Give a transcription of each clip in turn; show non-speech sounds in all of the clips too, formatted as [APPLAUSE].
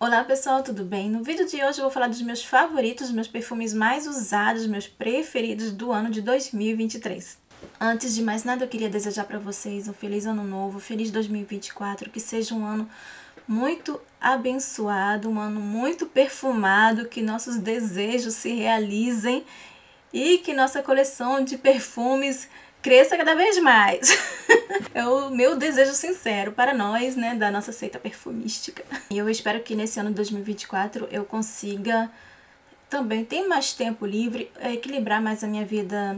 Olá pessoal, tudo bem? No vídeo de hoje eu vou falar dos meus favoritos, dos meus perfumes mais usados, meus preferidos do ano de 2023. Antes de mais nada, eu queria desejar para vocês um feliz ano novo, feliz 2024, que seja um ano muito abençoado, um ano muito perfumado, que nossos desejos se realizem e que nossa coleção de perfumes cresça cada vez mais. [LAUGHS] é o meu desejo sincero para nós, né, da nossa seita perfumística. E eu espero que nesse ano de 2024 eu consiga também ter mais tempo livre, é, equilibrar mais a minha vida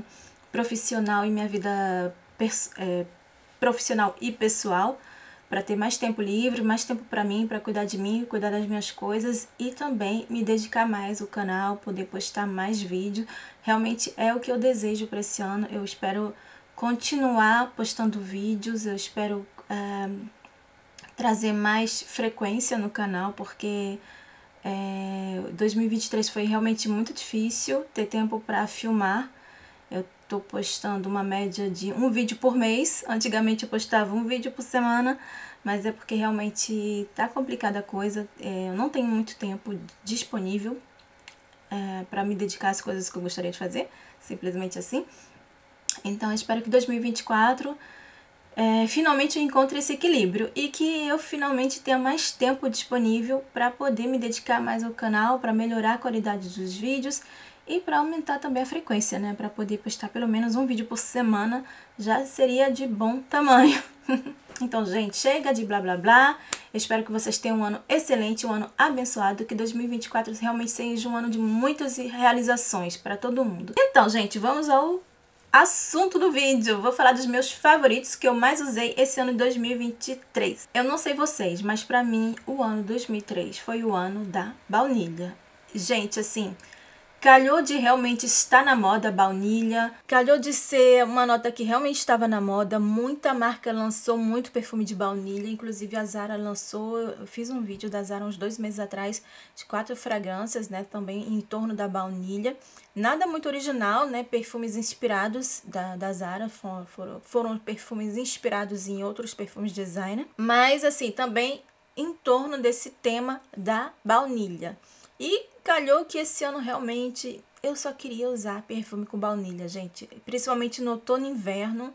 profissional e minha vida é, profissional e pessoal, para ter mais tempo livre, mais tempo para mim, para cuidar de mim, cuidar das minhas coisas e também me dedicar mais ao canal, poder postar mais vídeo. Realmente é o que eu desejo para esse ano. Eu espero continuar postando vídeos. Eu espero uh, trazer mais frequência no canal, porque 2023 eh, foi realmente muito difícil ter tempo para filmar. Eu tô postando uma média de um vídeo por mês. Antigamente eu postava um vídeo por semana, mas é porque realmente tá complicada a coisa. Eh, eu não tenho muito tempo disponível é, para me dedicar às coisas que eu gostaria de fazer, simplesmente assim. Então, espero que 2024 é, finalmente eu encontre esse equilíbrio e que eu finalmente tenha mais tempo disponível para poder me dedicar mais ao canal, para melhorar a qualidade dos vídeos e para aumentar também a frequência, né? Para poder postar pelo menos um vídeo por semana já seria de bom tamanho. [LAUGHS] então, gente, chega de blá blá blá. Eu espero que vocês tenham um ano excelente, um ano abençoado, que 2024 realmente seja um ano de muitas realizações para todo mundo. Então, gente, vamos ao assunto do vídeo. Vou falar dos meus favoritos que eu mais usei esse ano de 2023. Eu não sei vocês, mas pra mim o ano 2003 foi o ano da baunilha. Gente, assim, Calhou de realmente estar na moda baunilha, calhou de ser uma nota que realmente estava na moda. Muita marca lançou muito perfume de baunilha, inclusive a Zara lançou. Eu fiz um vídeo da Zara uns dois meses atrás de quatro fragrâncias, né? Também em torno da baunilha. Nada muito original, né? Perfumes inspirados da, da Zara foram, foram perfumes inspirados em outros perfumes designer, mas assim, também em torno desse tema da baunilha. E calhou que esse ano realmente eu só queria usar perfume com baunilha, gente. Principalmente no outono e inverno.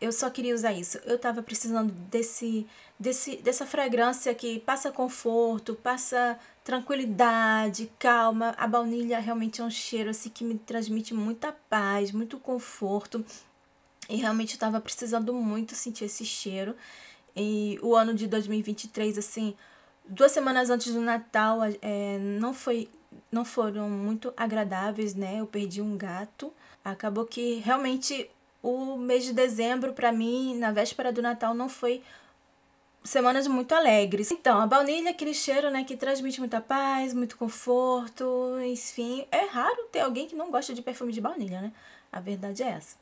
Eu só queria usar isso. Eu tava precisando desse, desse, dessa fragrância que passa conforto, passa tranquilidade, calma. A baunilha realmente é um cheiro assim que me transmite muita paz, muito conforto. E realmente eu tava precisando muito sentir esse cheiro. E o ano de 2023, assim, duas semanas antes do Natal é, não foi não foram muito agradáveis, né? Eu perdi um gato. Acabou que realmente o mês de dezembro para mim, na véspera do Natal, não foi semanas muito alegres. Então, a baunilha é aquele cheiro, né, que transmite muita paz, muito conforto, enfim, é raro ter alguém que não gosta de perfume de baunilha, né? A verdade é essa.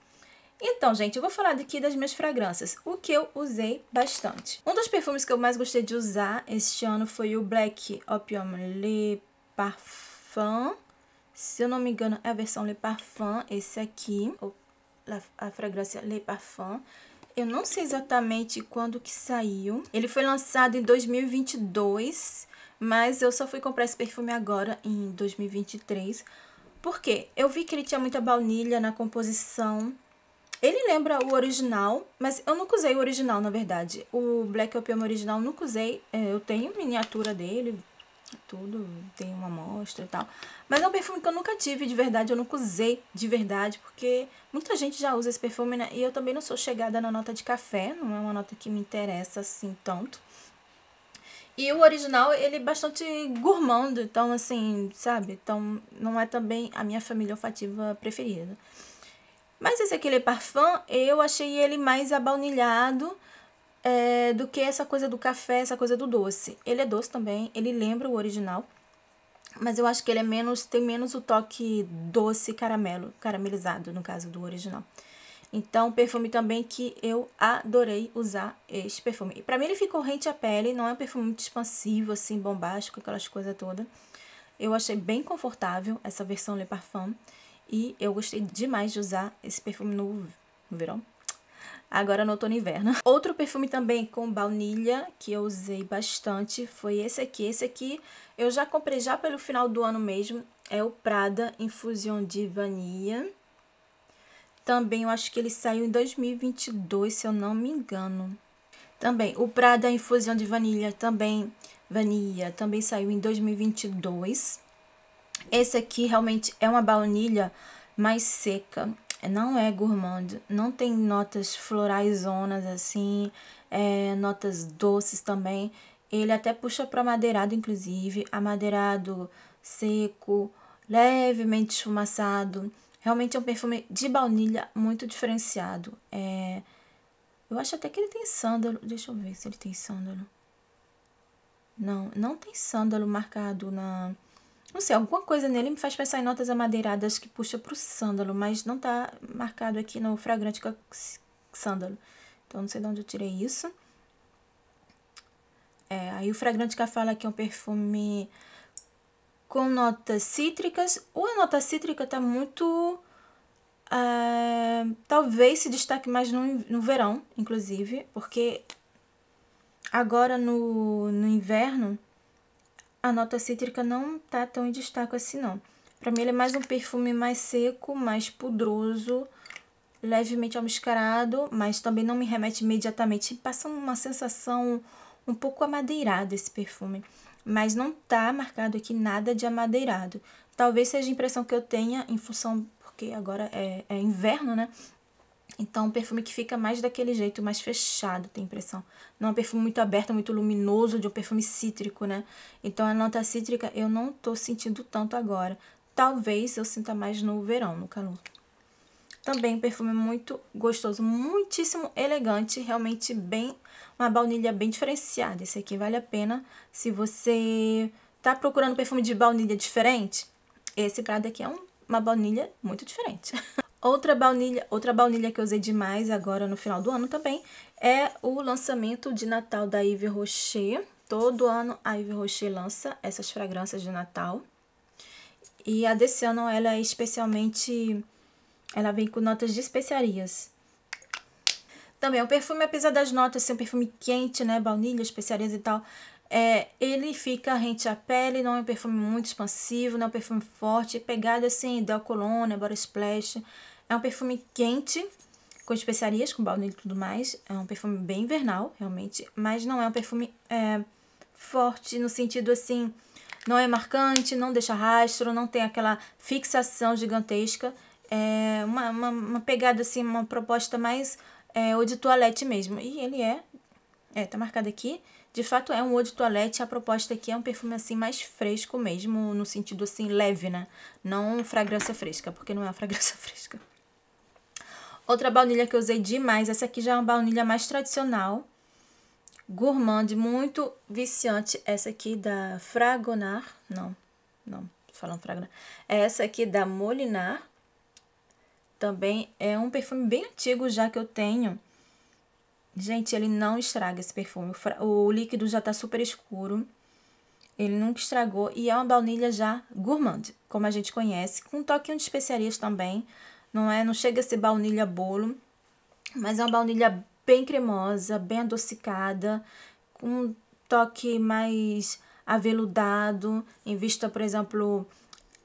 Então, gente, eu vou falar aqui das minhas fragrâncias, o que eu usei bastante. Um dos perfumes que eu mais gostei de usar este ano foi o Black Opium Le Parfum. Se eu não me engano, é a versão Le Parfum, esse aqui, a fragrância Le Parfum. Eu não sei exatamente quando que saiu. Ele foi lançado em 2022, mas eu só fui comprar esse perfume agora, em 2023, porque eu vi que ele tinha muita baunilha na composição, ele lembra o original, mas eu nunca usei o original, na verdade. O Black Opium original eu nunca usei. É, eu tenho miniatura dele, tudo, tem uma amostra e tal. Mas é um perfume que eu nunca tive de verdade, eu nunca usei de verdade, porque muita gente já usa esse perfume, né? E eu também não sou chegada na nota de café, não é uma nota que me interessa assim tanto. E o original, ele é bastante gourmando, então assim, sabe? Então não é também a minha família olfativa preferida. Mas esse aquele parfum, eu achei ele mais abaunilhado é, do que essa coisa do café, essa coisa do doce. Ele é doce também, ele lembra o original. Mas eu acho que ele é menos, tem menos o toque doce caramelo, caramelizado, no caso do original. Então, perfume também que eu adorei usar este perfume. pra mim ele ficou rente à pele, não é um perfume muito expansivo, assim, bombástico, aquelas coisas todas. Eu achei bem confortável essa versão Le Parfum. E eu gostei demais de usar esse perfume no, no verão. Agora no outono e inverno. [LAUGHS] Outro perfume também com baunilha que eu usei bastante foi esse aqui. Esse aqui eu já comprei já pelo final do ano mesmo. É o Prada Infusion de Vanilla. Também eu acho que ele saiu em 2022, se eu não me engano. Também o Prada Infusão de Vanilha também Vanilla também saiu em 2022. Esse aqui realmente é uma baunilha mais seca, não é gourmand, não tem notas florais zonas assim, é, notas doces também. Ele até puxa para madeirado, inclusive, amadeirado seco, levemente esfumaçado. Realmente é um perfume de baunilha muito diferenciado. É, eu acho até que ele tem sândalo. Deixa eu ver se ele tem sândalo. Não, não tem sândalo marcado na, não sei, alguma coisa nele me faz pensar em notas amadeiradas que puxa pro sândalo, mas não tá marcado aqui no fragrante com sândalo. Então, não sei de onde eu tirei isso. É, aí o fragrante que fala que é um perfume com notas cítricas. Ou a nota cítrica tá muito... Uh, talvez se destaque mais no, no verão, inclusive, porque agora no, no inverno a nota cítrica não tá tão em destaque assim não. Pra mim ele é mais um perfume mais seco, mais pudroso, levemente almiscarado, mas também não me remete imediatamente. Passa uma sensação um pouco amadeirada esse perfume, mas não tá marcado aqui nada de amadeirado. Talvez seja a impressão que eu tenha em função, porque agora é, é inverno, né? Então, um perfume que fica mais daquele jeito, mais fechado, tem impressão. Não é um perfume muito aberto, muito luminoso, de um perfume cítrico, né? Então, a nota cítrica eu não tô sentindo tanto agora. Talvez eu sinta mais no verão, no calor. Também um perfume muito gostoso, muitíssimo elegante, realmente bem... Uma baunilha bem diferenciada. Esse aqui vale a pena se você tá procurando perfume de baunilha diferente. Esse prado aqui é um, uma baunilha muito diferente. [LAUGHS] Outra baunilha, outra baunilha que eu usei demais agora no final do ano também é o lançamento de Natal da Yves Rocher. Todo ano a Yves Rocher lança essas fragrâncias de Natal. E a desse ano ela é especialmente... Ela vem com notas de especiarias. Também o é perfume, apesar das notas ser um perfume quente, né? Baunilha, especiarias e tal. É, ele fica rente à pele, não é um perfume muito expansivo, não é um perfume forte, é pegado assim, da colônia, Body Splash. É um perfume quente, com especiarias, com baunilha e tudo mais. É um perfume bem invernal, realmente, mas não é um perfume é, forte no sentido assim, não é marcante, não deixa rastro, não tem aquela fixação gigantesca. É uma, uma, uma pegada assim, uma proposta mais é, ou de toilette mesmo. E ele é, é, tá marcado aqui, de fato, é um eau de toilette. A proposta aqui é um perfume assim mais fresco mesmo, no sentido assim leve, né? Não fragrância fresca, porque não é uma [LAUGHS] fragrância fresca. Outra baunilha que eu usei demais, essa aqui já é uma baunilha mais tradicional, gourmand, muito viciante. Essa aqui da Fragonar, não, não, falando Fragonar. É essa aqui da Molinar, também é um perfume bem antigo já que eu tenho. Gente, ele não estraga esse perfume. O líquido já tá super escuro. Ele nunca estragou. E é uma baunilha já gourmand, como a gente conhece. Com um toquinho de especiarias também. Não é? Não chega a ser baunilha bolo. Mas é uma baunilha bem cremosa, bem adocicada. Com um toque mais aveludado. Em vista, por exemplo,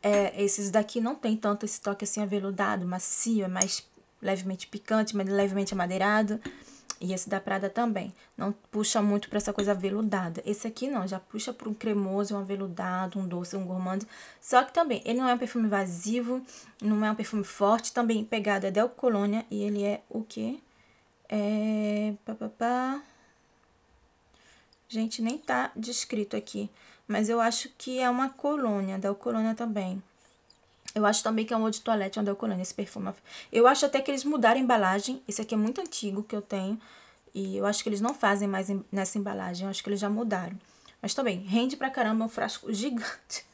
é, esses daqui não tem tanto esse toque assim aveludado, macio. É mais levemente picante, mas levemente amadeirado. E esse da Prada também. Não puxa muito para essa coisa veludada. Esse aqui não, já puxa para um cremoso, um aveludado, um doce, um gourmand. Só que também, ele não é um perfume invasivo, não é um perfume forte. Também pegada é Del Colônia e ele é o quê? É... Pá, pá, pá. Gente, nem tá descrito aqui. Mas eu acho que é uma colônia, Del Colônia também. Eu acho também que é um de toilette, um decolone, esse perfume. Eu acho até que eles mudaram a embalagem. Esse aqui é muito antigo que eu tenho. E eu acho que eles não fazem mais nessa embalagem. Eu acho que eles já mudaram. Mas também, rende pra caramba, é um frasco [LAUGHS] gigante.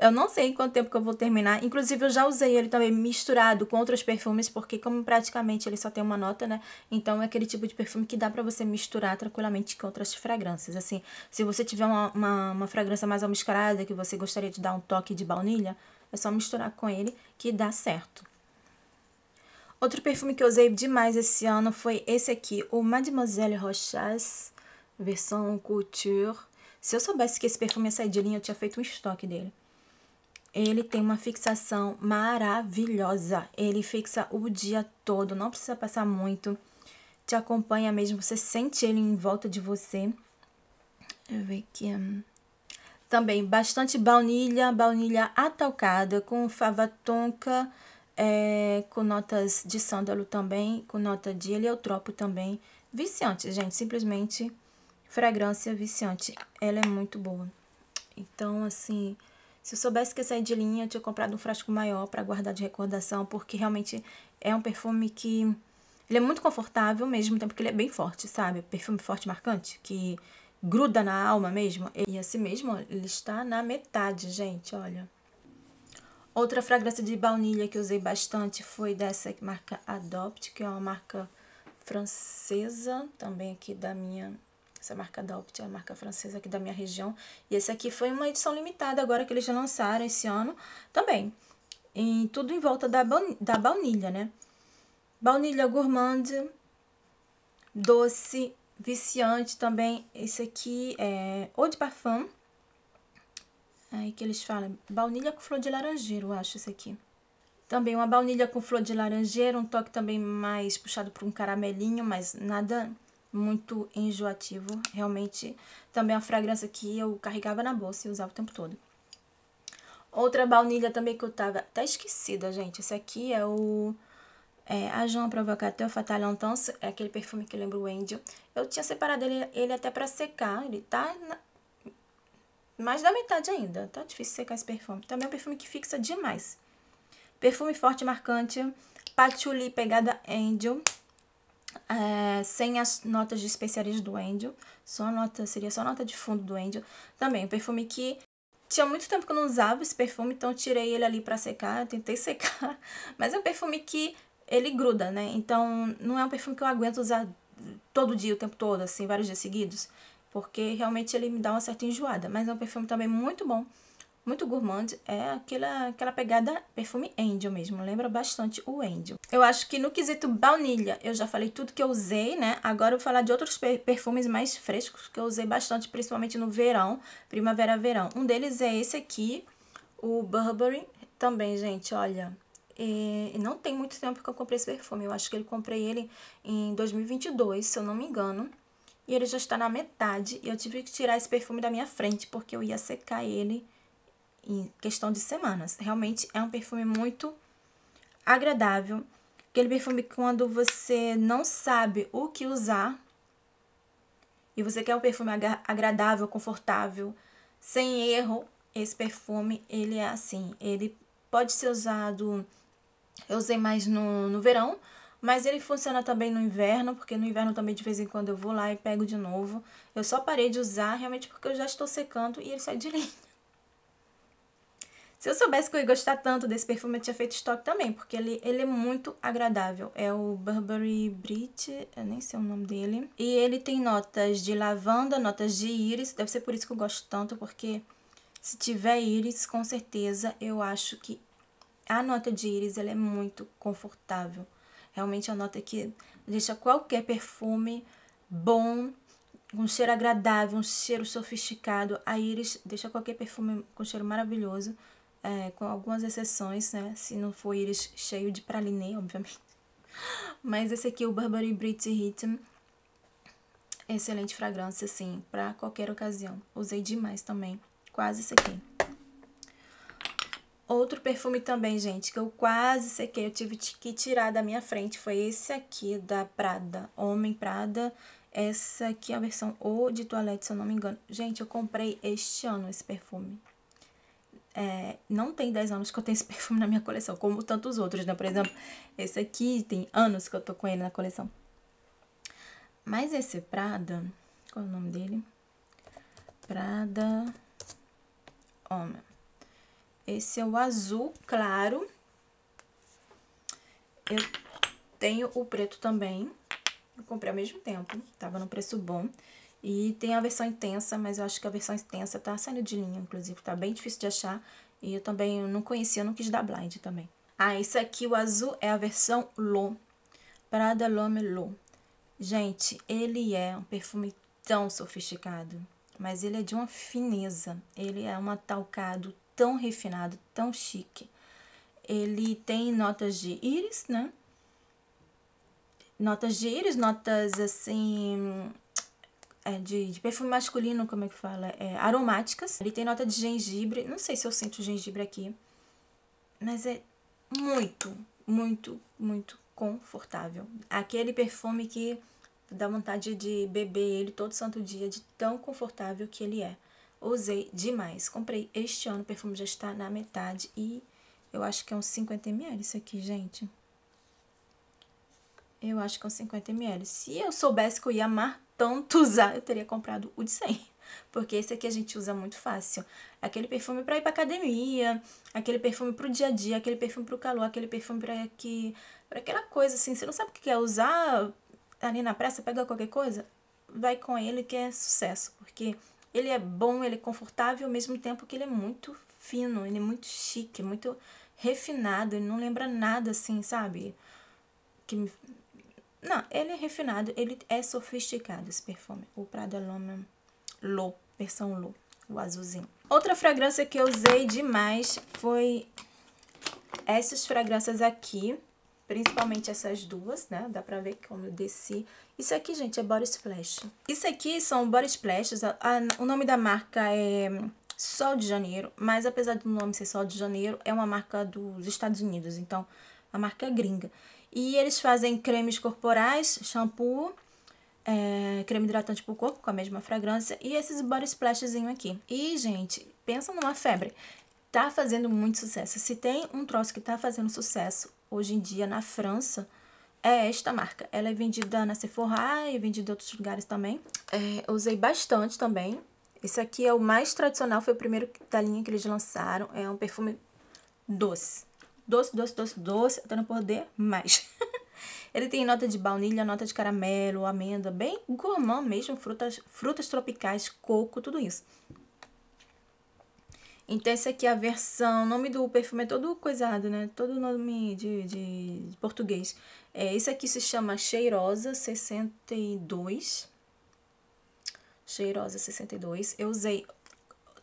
Eu não sei em quanto tempo que eu vou terminar. Inclusive, eu já usei ele também misturado com outros perfumes, porque como praticamente ele só tem uma nota, né? Então, é aquele tipo de perfume que dá para você misturar tranquilamente com outras fragrâncias. Assim, se você tiver uma, uma, uma fragrância mais almiscarada, que você gostaria de dar um toque de baunilha, é só misturar com ele que dá certo. Outro perfume que eu usei demais esse ano foi esse aqui, o Mademoiselle Rochas, versão couture. Se eu soubesse que esse perfume ia sair de linha, eu tinha feito um estoque dele. Ele tem uma fixação maravilhosa. Ele fixa o dia todo, não precisa passar muito. Te acompanha mesmo, você sente ele em volta de você. Eu ver aqui. Hum. Também bastante baunilha, baunilha atalcada com fava tonka, é, com notas de sândalo também, com nota de heliotropo também. Viciante, gente, simplesmente fragrância viciante. Ela é muito boa. Então, assim, se eu soubesse que ia sair de linha, eu tinha comprado um frasco maior para guardar de recordação, porque realmente é um perfume que... Ele é muito confortável, mesmo tempo então, que ele é bem forte, sabe? Perfume forte, marcante, que gruda na alma mesmo. E assim mesmo, ele está na metade, gente, olha. Outra fragrância de baunilha que usei bastante foi dessa marca Adopt, que é uma marca francesa, também aqui da minha... Essa marca Adopt é a marca francesa aqui da minha região. E esse aqui foi uma edição limitada agora que eles já lançaram esse ano também. em tudo em volta da, da baunilha, né? Baunilha gourmand, doce viciante também. Esse aqui é Eau de Parfum. Aí que eles falam, baunilha com flor de laranjeiro, eu acho esse aqui. Também uma baunilha com flor de laranjeiro, um toque também mais puxado para um caramelinho, mas nada muito enjoativo. Realmente, também uma fragrância que eu carregava na bolsa e usava o tempo todo. Outra baunilha também que eu tava até tá esquecida, gente. Esse aqui é o é, a Jean Provocateur Fatal Intense, é aquele perfume que lembra o Angel. Eu tinha separado ele, ele até para secar, ele tá na... mais da metade ainda. Tá difícil secar esse perfume. Também é um perfume que fixa demais. Perfume forte marcante, patchouli pegada Angel, é, sem as notas de especiarias do Angel, só nota, seria só nota de fundo do Angel. Também um perfume que tinha muito tempo que eu não usava esse perfume, então tirei ele ali para secar, [LAUGHS] tentei secar, mas é um perfume que ele gruda, né? Então não é um perfume que eu aguento usar todo dia, o tempo todo, assim, vários dias seguidos, porque realmente ele me dá uma certa enjoada. Mas é um perfume também muito bom, muito gourmand, é aquela, aquela pegada perfume Angel mesmo, lembra bastante o Angel. Eu acho que no quesito baunilha, eu já falei tudo que eu usei, né? Agora eu vou falar de outros perfumes mais frescos que eu usei bastante, principalmente no verão, primavera-verão. Um deles é esse aqui, o Burberry, também, gente, olha... E não tem muito tempo que eu comprei esse perfume. Eu acho que eu comprei ele em 2022, se eu não me engano. E ele já está na metade. E eu tive que tirar esse perfume da minha frente, porque eu ia secar ele em questão de semanas. Realmente é um perfume muito agradável. Aquele perfume quando você não sabe o que usar e você quer um perfume agradável, confortável, sem erro, esse perfume, ele é assim, ele pode ser usado eu usei mais no, no verão, mas ele funciona também no inverno, porque no inverno também de vez em quando eu vou lá e pego de novo. Eu só parei de usar realmente porque eu já estou secando e ele sai de linha. Se eu soubesse que eu ia gostar tanto desse perfume, eu tinha feito estoque também, porque ele, ele é muito agradável. É o Burberry Brit, eu nem sei o nome dele. E ele tem notas de lavanda, notas de íris, deve ser por isso que eu gosto tanto, porque se tiver íris, com certeza eu acho que a nota de íris ela é muito confortável. Realmente é uma nota que deixa qualquer perfume bom, um cheiro agradável, um cheiro sofisticado. A íris deixa qualquer perfume com cheiro maravilhoso, é, com algumas exceções, né? Se não for íris cheio de pralinê, obviamente. [LAUGHS] Mas esse aqui, o Burberry Brit Rhythm, excelente fragrância, assim, para qualquer ocasião. Usei demais também, quase esse aqui. Outro perfume também, gente, que eu quase sequei, eu tive que tirar da minha frente, foi esse aqui da Prada, Homem Prada. Essa aqui é a versão ou de toilette, se eu não me engano. Gente, eu comprei este ano esse perfume. É, não tem 10 anos que eu tenho esse [LAUGHS] perfume na minha coleção, como tantos outros, né? Por exemplo, esse aqui tem anos que eu tô com ele na coleção. Mas esse Prada, qual é o nome dele? Prada Homem. Esse é o azul claro. Eu tenho o preto também. Eu comprei ao mesmo tempo, tava num preço bom. E tem a versão intensa, mas eu acho que a versão intensa tá saindo de linha, inclusive. Tá bem difícil de achar. E eu também não conhecia, não quis dar blind também. Ah, esse aqui, o azul, é a versão Lon. Prada L'Homme L'Eau. Gente, ele é um perfume tão sofisticado, mas ele é de uma fineza. Ele é um atalcado tão refinado, tão chique. Ele tem notas de íris, né? Notas de íris, notas assim. É, de, de, perfume masculino, como é que fala? É, aromáticas. Ele tem nota de gengibre. Não sei se eu sinto gengibre aqui. Mas é muito, muito, muito confortável. Aquele perfume que dá vontade de beber ele todo santo dia, de tão confortável que ele é. Usei demais. Comprei este ano, o perfume já está na metade e eu acho que é uns 50 ml isso aqui, gente. Eu acho que é uns 50 ml. Se eu soubesse que eu ia amar tanto usar, eu teria comprado o de 100. Porque esse aqui a gente usa muito fácil. Aquele perfume para ir pra academia, aquele perfume pro dia a dia, aquele perfume pro calor, aquele perfume pra, que, pra aquela coisa assim. Você não sabe o que quer é usar ali na praça, pega qualquer coisa, vai com ele que é sucesso. Porque ele é bom, ele é confortável, ao mesmo tempo que ele é muito fino, ele é muito chique, muito refinado, ele não lembra nada assim, sabe? Que me... Não, ele é refinado, ele é sofisticado esse perfume. O Prada L'Homme Low, versão Low, o azulzinho. Outra fragrância que eu usei demais foi essas fragrâncias aqui, principalmente essas duas, né? Dá pra ver como eu desci isso aqui, gente, é body splash. Isso aqui são body splashes. A, a, o nome da marca é Sol de Janeiro, mas apesar do nome ser Sol de Janeiro, é uma marca dos Estados Unidos, então a marca é gringa. E eles fazem cremes corporais, shampoo, é, creme hidratante pro corpo com a mesma fragrância e esses body splashzinho aqui. E, gente, pensa numa febre. Tá fazendo muito sucesso. Se tem um troço que tá fazendo sucesso hoje em dia na França, é esta marca. Ela é vendida na Sephora e vendida em outros lugares também. É, usei bastante também. Esse aqui é o mais tradicional, foi o primeiro da linha que eles lançaram. É um perfume doce. Doce, doce, doce, doce, até não poder mais. [LAUGHS] Ele tem nota de baunilha, nota de caramelo, amêndoa, bem gourmand mesmo, frutas, frutas tropicais, coco, tudo isso. Então, essa aqui é a versão. O nome do perfume é todo coisado, né? Todo nome de, de português. É, esse aqui se chama Cheirosa 62. Cheirosa 62. Eu usei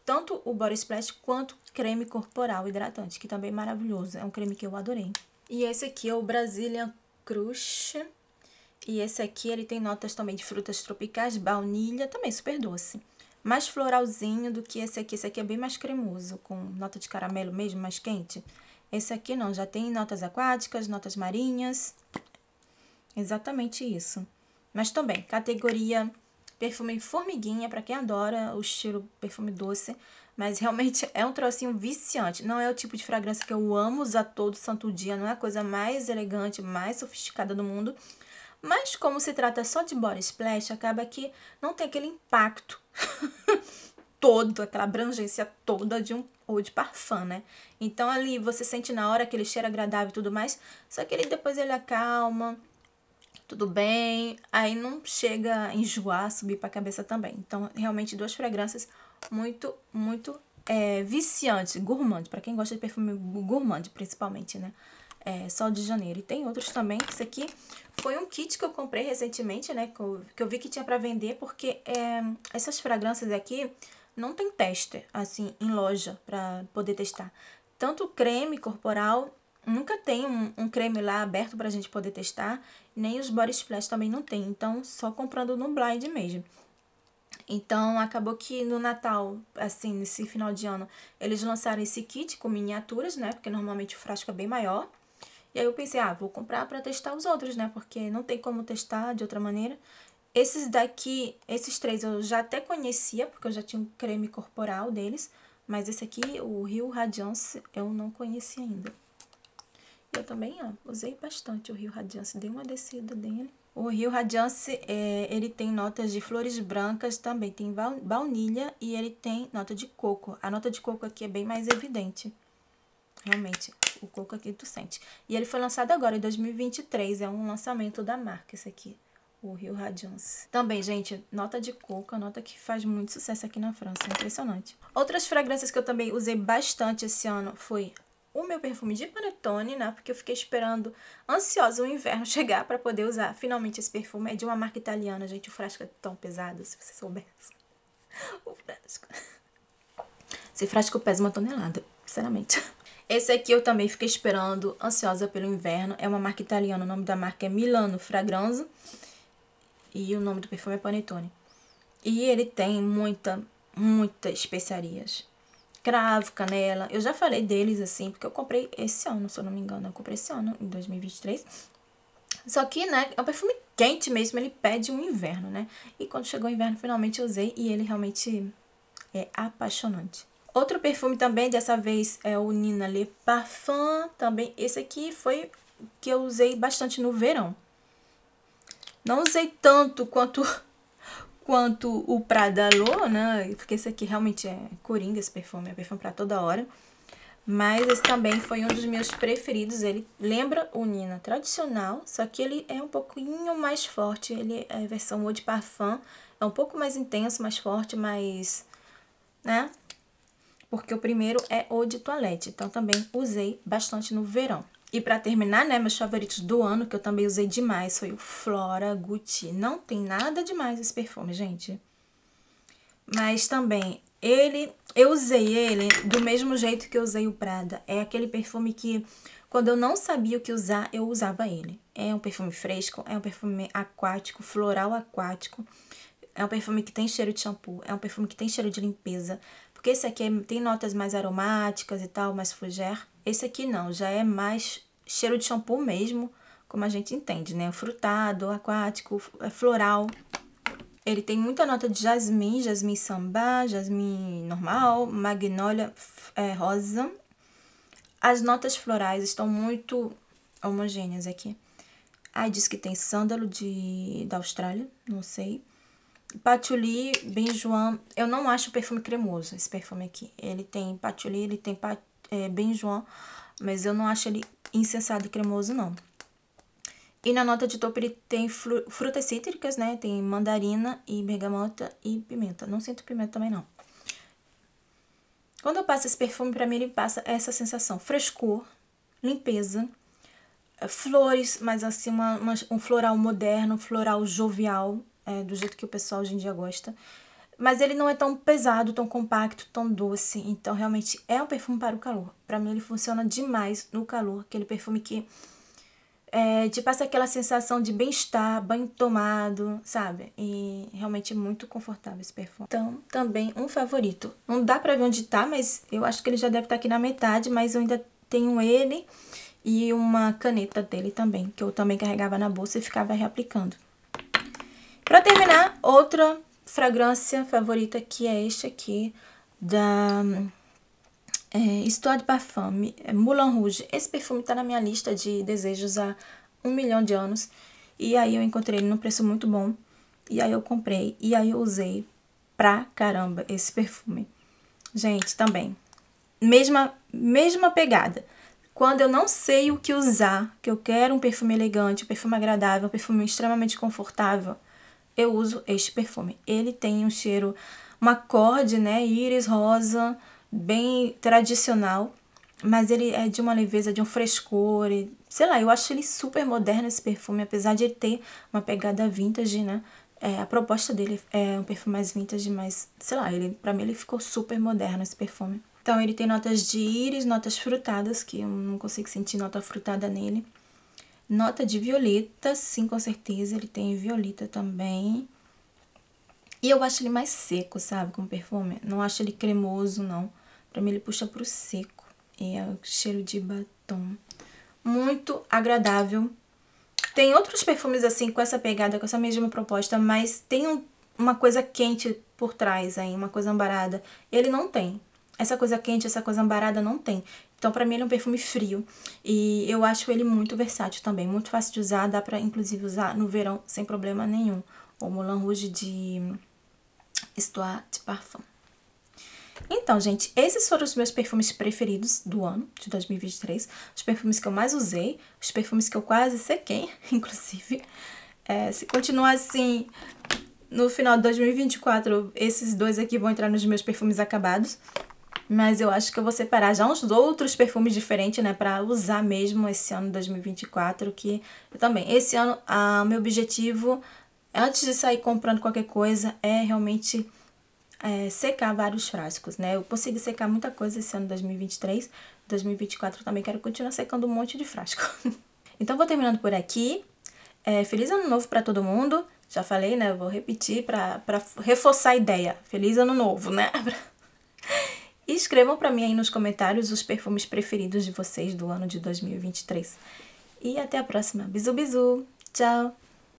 tanto o Body Splash quanto creme corporal hidratante, que também é maravilhoso. É um creme que eu adorei. E esse aqui é o Brazilian Crush. E esse aqui, ele tem notas também de frutas tropicais, baunilha, também super doce. Mais floralzinho do que esse aqui. Esse aqui é bem mais cremoso, com nota de caramelo mesmo, mais quente. Esse aqui não, já tem notas aquáticas, notas marinhas. Exatamente isso. Mas também, categoria perfume formiguinha, para quem adora o cheiro perfume doce. Mas realmente [LAUGHS] é um trocinho viciante. Não é o tipo de fragrância que eu amo usar todo santo dia. Não é a coisa mais elegante, mais sofisticada do mundo. Mas como se trata só de body splash, acaba que não tem aquele impacto [LAUGHS] todo, aquela abrangência toda de um ou de parfum, né? Então ali você sente na hora aquele cheiro agradável e tudo mais, só que ele depois ele acalma, tudo bem. Aí não chega a enjoar, subir para a cabeça também. Então, realmente, duas fragrâncias muito, muito é, viciante, gourmand, para quem gosta de perfume gourmand, principalmente, né? É, sol de janeiro. E tem outros também, isso aqui foi um kit que eu comprei recentemente, né? Que eu, que eu vi que tinha para vender, porque é, essas fragrâncias aqui não tem tester, assim, em loja, para poder testar. Tanto creme corporal nunca tem um, um creme lá aberto pra gente poder testar, nem os body splash também não tem, então só comprando no blind mesmo. Então, acabou que no Natal, assim, nesse final de ano, eles lançaram esse kit com miniaturas, né? Porque normalmente o frasco é bem maior. E aí eu pensei, ah, vou comprar para testar os outros, né? Porque não tem como testar de outra maneira. Esses daqui, esses três eu já até conhecia, porque eu já tinha um creme corporal deles. Mas esse aqui, o Rio Radiance, eu não conhecia ainda. Eu também ó, usei bastante o Rio Radiance, dei uma descida dele. O Rio Radiance, é, ele tem notas de flores brancas também, tem baunilha e ele tem nota de coco. A nota de coco aqui é bem mais evidente. Realmente, o coco aqui tu sente. E ele foi lançado agora, em 2023, é um lançamento da marca esse aqui o Rio Radiance. Também, gente, nota de coco, é nota que faz muito sucesso aqui na França, é impressionante. Outras fragrâncias que eu também usei bastante esse ano foi o meu perfume de panetone, né? Porque eu fiquei esperando ansiosa o inverno [LAUGHS] chegar para poder usar finalmente esse perfume. É de uma marca italiana, gente. O frasco é tão pesado, se você soubesse. [LAUGHS] O frasco. Esse frasco pesa uma tonelada, sinceramente. Esse aqui eu também fiquei esperando, ansiosa pelo inverno. É uma marca italiana, o nome da marca é Milano Fragranza. E o nome do perfume é Panetone. E ele tem muita, muita especiarias cravo, canela. Eu já falei deles assim, porque eu comprei esse ano, se eu não me engano. Eu comprei esse ano, em 2023. Só que, né, é um perfume quente mesmo, ele pede um inverno, né? E quando chegou o inverno, finalmente eu usei e ele realmente é apaixonante. Outro perfume também, dessa vez, é o Nina Le Parfum. Também esse aqui foi que eu usei bastante no verão. Não usei tanto quanto quanto o Pradalô, né? Porque esse aqui realmente é coringa esse perfume, é perfume para toda hora. Mas esse também foi um dos meus preferidos. Ele lembra o Nina tradicional, só que ele é um pouquinho mais forte. Ele é a versão Eau de Parfum. É um pouco mais intenso, mais forte, mais... né? Porque o primeiro é o de toilette. Então, também usei bastante no verão. E para terminar, né, meus favoritos do ano, que eu também usei demais, foi o Flora Gucci. Não tem nada demais esse perfume, gente. Mas também, ele, eu usei ele do mesmo jeito que eu usei o Prada. É aquele perfume que, quando eu não sabia o que usar, eu usava ele. É um perfume fresco, é um perfume aquático, floral aquático. É um perfume que tem cheiro de shampoo, é um perfume que tem cheiro de limpeza. Porque esse aqui é, tem notas mais aromáticas e tal, mais fougère. Esse aqui não, já é mais cheiro de shampoo mesmo, como a gente entende, né? Frutado, aquático, é floral. Ele tem muita nota de jasmim, jasmim samba, jasmim normal, magnólia é, rosa. As notas florais estão muito homogêneas aqui. Aí diz que tem sândalo de, da Austrália, não sei. Patchouli, benjoin. Eu não acho o perfume cremoso, esse perfume aqui. Ele tem patchouli, ele tem pat, é, mas eu não acho ele insensado e cremoso, não. E na nota de topo ele tem frutas cítricas, né? Tem mandarina e bergamota e pimenta. Não sinto pimenta também, não. Quando eu passo esse perfume, pra mim ele passa essa sensação. Frescor, limpeza, eh, flores, mas assim, uma, uma, um floral moderno, um floral jovial, é, do jeito que o pessoal hoje em dia gosta. Mas ele não é tão pesado, tão compacto, tão doce. Então, realmente é um perfume para o calor. Para mim, ele funciona demais no calor. Aquele perfume que é, te passa aquela sensação de bem-estar, banho tomado, sabe? E realmente é muito confortável esse perfume. Então, também um favorito. Não dá pra ver onde tá, mas eu acho que ele já deve estar tá aqui na metade, mas eu ainda tenho ele e uma caneta dele também, que eu também carregava na bolsa e ficava reaplicando. Pra terminar, outra fragrância favorita que é este aqui, da é, Histoire de Parfum, é, Moulin Rouge. Esse perfume está na minha lista de desejos há um milhão de anos. E aí eu encontrei ele num preço muito bom. E aí eu comprei. E aí eu usei pra caramba esse perfume. Gente, também. Mesma, mesma pegada. Quando eu não sei o que usar, que eu quero um perfume elegante, um perfume agradável, um perfume extremamente confortável, eu uso este perfume. Ele tem um cheiro, uma corde, né, íris rosa, bem tradicional, mas ele é de uma leveza, de um frescor, e, sei lá, eu acho ele super moderno esse perfume, apesar de ele ter uma pegada vintage, né, é, a proposta dele é um perfume mais vintage, mas sei lá, ele para mim ele ficou super moderno esse perfume. Então ele tem notas de íris, notas frutadas, que eu não consigo sentir nota frutada nele. Nota de violeta, sim, com certeza, ele tem violeta também. E eu acho ele mais seco, sabe, com perfume. Não acho ele cremoso, não. Pra mim ele puxa pro seco. E é o cheiro de batom. Muito agradável. Tem outros perfumes assim, com essa pegada, com essa mesma proposta, mas tem um, uma coisa quente por trás aí, uma coisa ambarada. Ele não tem essa coisa quente, essa coisa ambarada não tem. Então, pra mim, ele é um perfume frio. E eu acho ele muito versátil também, muito fácil de usar. Dá pra, inclusive, usar no verão sem problema nenhum. O Moulin Rouge de Histoire de Parfum. Então, gente, esses foram os meus perfumes preferidos do ano de 2023. Os perfumes que eu mais usei, os perfumes que eu quase sequei, [LAUGHS] inclusive. É, se continuar assim, no final de 2024, esses dois aqui vão entrar nos meus perfumes acabados. Mas eu acho que eu vou separar já uns outros perfumes diferentes, né? Pra usar mesmo esse ano 2024, que eu também... Esse ano, ah, meu objetivo, antes de sair comprando qualquer coisa, é realmente é, secar vários frascos, né? Eu consegui secar muita coisa esse ano 2023. 2024 também quero continuar secando um monte de frasco. [LAUGHS] então, vou terminando por aqui. É, feliz ano novo pra todo mundo. Já falei, né? Eu vou repetir pra, pra reforçar a ideia. Feliz ano novo, né? [LAUGHS] E escrevam para mim aí nos comentários os perfumes preferidos de vocês do ano de 2023. E até a próxima. Bisu, bisu. Tchau.